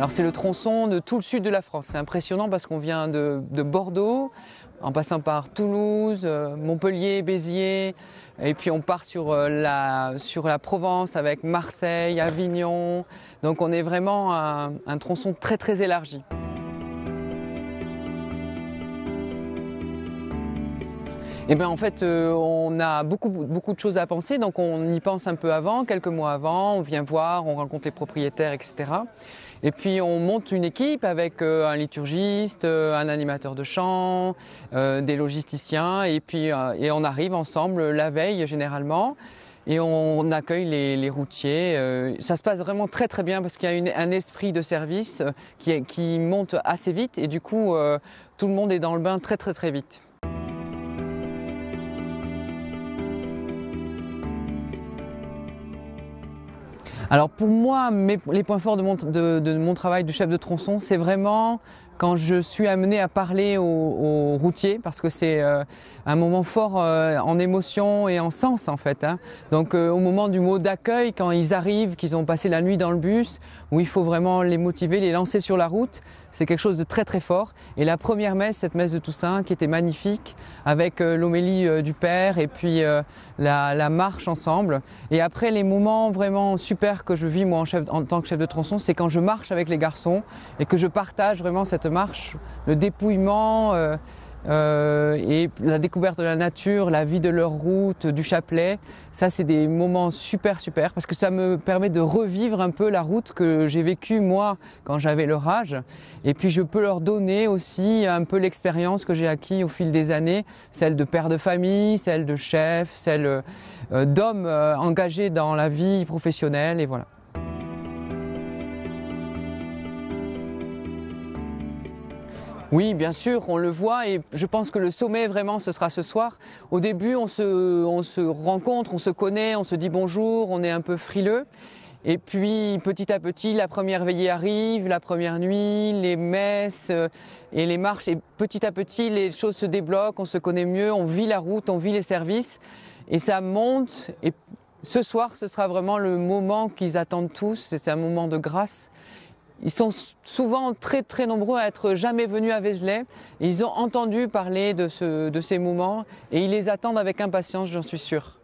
Alors c'est le tronçon de tout le sud de la France. C'est impressionnant parce qu'on vient de, Bordeaux, en passant par Toulouse, euh, Montpellier, Béziers, et puis on part euh, sur la, Provence avec Marseille, Avignon. Donc on est vraiment un tronçon très très élargi. Eh ben, en fait, euh, on a beaucoup, beaucoup de choses à penser, donc on y pense un peu avant, quelques mois avant, on vient voir, on rencontre les propriétaires, etc. Et puis on monte une équipe avec euh, un liturgiste, euh, un animateur de chant, des logisticiens, et puis et on arrive ensemble la veille généralement. Et on accueille les, routiers. ça se passe vraiment très très bien parce qu'il y a un esprit de service qui, qui, monte assez vite et du coup tout le monde est dans le bain très très très vite. Alors pour moi, les points forts de mon, de, de mon travail du chef de tronçon, c'est vraiment quand je suis amené à parler aux, routiers, parce que c'est euh, un moment fort euh, en émotion et en sens en fait. Hein. Donc euh, au moment du mot d'accueil, quand ils arrivent, qu'ils ont passé la nuit dans le bus, où il faut vraiment les motiver, les lancer sur la route, c'est quelque chose de très très fort. Et la première messe, cette messe de Toussaint, qui était magnifique, avec l'homélie du Père et puis la, la, marche ensemble. Et après, les moments vraiment super que je vis moi en, chef, en tant que chef de tronçon, c'est quand je marche avec les garçons et que je partage vraiment cette marche, le dépouillement euh, euh, et la découverte de la nature, la vie de leur route, du chapelet, ça c'est des moments super super parce que ça me permet de revivre un peu la route que j'ai vécue moi quand j'avais leur âge et puis je peux leur donner aussi un peu l'expérience que j'ai acquise au fil des années, celle de père de famille, celle de chef, celle euh, d'homme engagé dans la vie professionnelle et voilà. Oui, bien sûr, on le voit et je pense que le sommet vraiment ce sera ce soir. Au début, on se, rencontre, on se connaît, on se dit bonjour, on est un peu frileux. Et puis petit à petit, la première veillée arrive, la première nuit, les messes euh, et les marches. Et petit à petit, les choses se débloquent, on se connaît mieux, on vit la route, on vit les services. Et ça monte. Et ce soir, ce sera vraiment le moment qu'ils attendent tous. C'est un moment de grâce. Ils sont souvent très très nombreux à être jamais venus à Vézelay. Ils ont entendu parler de, de ces moments et ils les attendent avec impatience, j'en suis sûr.